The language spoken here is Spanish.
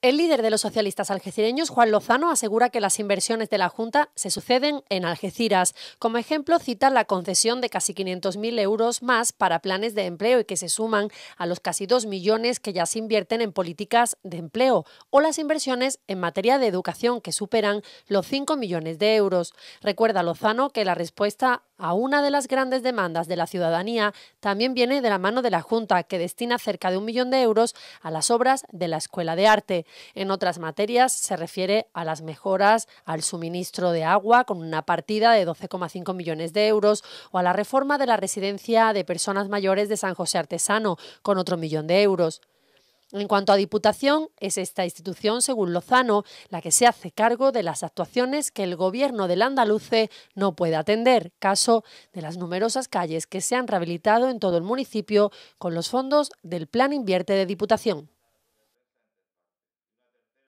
El líder de los socialistas algecireños, Juan Lozano, asegura que las inversiones de la Junta se suceden en Algeciras. Como ejemplo, cita la concesión de casi 500.000 euros más para planes de empleo y que se suman a los casi 2 millones que ya se invierten en políticas de empleo o las inversiones en materia de educación que superan los 5 millones de euros. Recuerda Lozano que la respuesta a una de las grandes demandas de la ciudadanía también viene de la mano de la Junta, que destina cerca de un millón de euros a las obras de la Escuela de Arte. En otras materias se refiere a las mejoras al suministro de agua con una partida de 12,5 millones de euros o a la reforma de la residencia de personas mayores de San José Artesano con otro millón de euros. En cuanto a Diputación, es esta institución, según Lozano, la que se hace cargo de las actuaciones que el gobierno del andaluce no puede atender, caso de las numerosas calles que se han rehabilitado en todo el municipio con los fondos del Plan Invierte de Diputación.